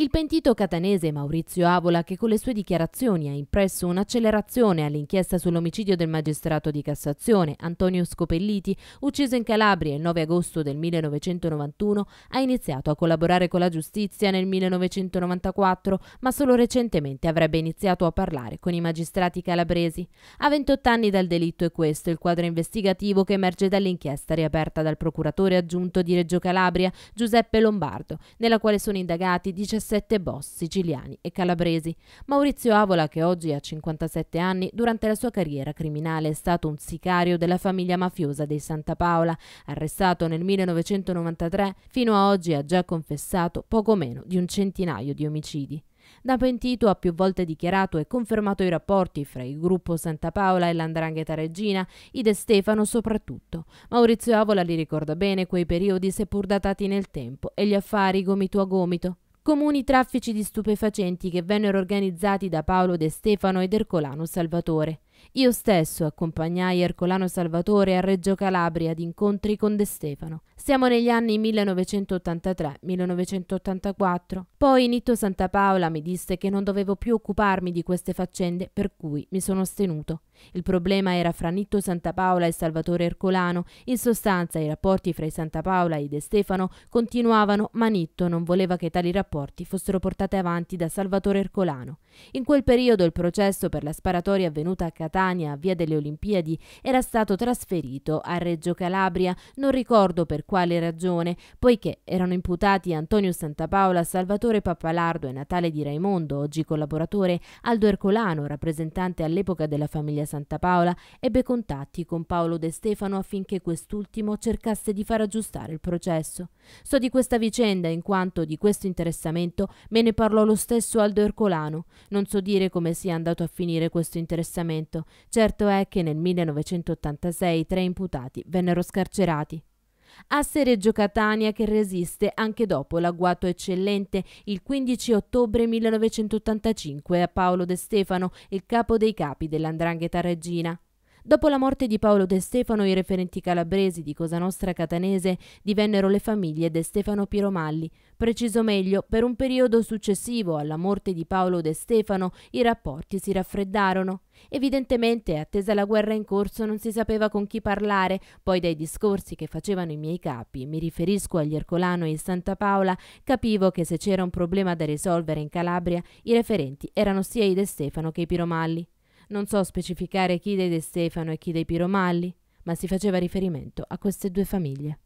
Il pentito catanese Maurizio Avola, che con le sue dichiarazioni ha impresso un'accelerazione all'inchiesta sull'omicidio del magistrato di Cassazione, Antonio Scopelliti, ucciso in Calabria il 9 agosto del 1991, ha iniziato a collaborare con la giustizia nel 1994, ma solo recentemente avrebbe iniziato a parlare con i magistrati calabresi. A 28 anni dal delitto è questo il quadro investigativo che emerge dall'inchiesta riaperta dal procuratore aggiunto di Reggio Calabria, Giuseppe Lombardo, nella quale sono indagati 17 17 boss siciliani e calabresi. Maurizio Avola, che oggi ha 57 anni, durante la sua carriera criminale è stato un sicario della famiglia mafiosa dei Santa Paola. Arrestato nel 1993, fino a oggi ha già confessato poco meno di un centinaio di omicidi. Da pentito ha più volte dichiarato e confermato i rapporti fra il gruppo Santa Paola e l'Andrangheta Regina, i De Stefano soprattutto. Maurizio Avola li ricorda bene quei periodi seppur datati nel tempo e gli affari gomito a gomito comuni traffici di stupefacenti che vennero organizzati da Paolo De Stefano ed Ercolano Salvatore. Io stesso accompagnai Ercolano Salvatore a Reggio Calabria ad incontri con De Stefano. Siamo negli anni 1983-1984. Poi Nitto Santa Paola mi disse che non dovevo più occuparmi di queste faccende, per cui mi sono astenuto. Il problema era fra Nitto Santa Paola e Salvatore Ercolano. In sostanza i rapporti fra i Santa Paola e De Stefano continuavano, ma Nitto non voleva che tali rapporti fossero portati avanti da Salvatore Ercolano. In quel periodo il processo per la sparatoria avvenuta a Casablanca Catania, via delle Olimpiadi, era stato trasferito a Reggio Calabria, non ricordo per quale ragione, poiché erano imputati Antonio Santapaola, Salvatore Pappalardo e Natale Di Raimondo, oggi collaboratore, Aldo Ercolano, rappresentante all'epoca della famiglia Santapaola, ebbe contatti con Paolo De Stefano affinché quest'ultimo cercasse di far aggiustare il processo. So di questa vicenda in quanto di questo interessamento me ne parlò lo stesso Aldo Ercolano. Non so dire come sia andato a finire questo interessamento, reato. Certo è che nel 1986 i tre imputati vennero scarcerati. A Sereggio Catania che resiste anche dopo l'agguato eccellente il 15 ottobre 1985 a Paolo De Stefano, il capo dei capi dell'Andrangheta Regina. Dopo la morte di Paolo De Stefano, i referenti calabresi di Cosa Nostra Catanese divennero le famiglie De Stefano Piromalli. Preciso meglio, per un periodo successivo alla morte di Paolo De Stefano i rapporti si raffreddarono. Evidentemente, attesa la guerra in corso, non si sapeva con chi parlare, poi dai discorsi che facevano i miei capi, mi riferisco agli Ercolano e Santa Paola, capivo che se c'era un problema da risolvere in Calabria, i referenti erano sia i De Stefano che i Piromalli. Non so specificare chi dei De Stefano e chi dei Piromalli, ma si faceva riferimento a queste due famiglie.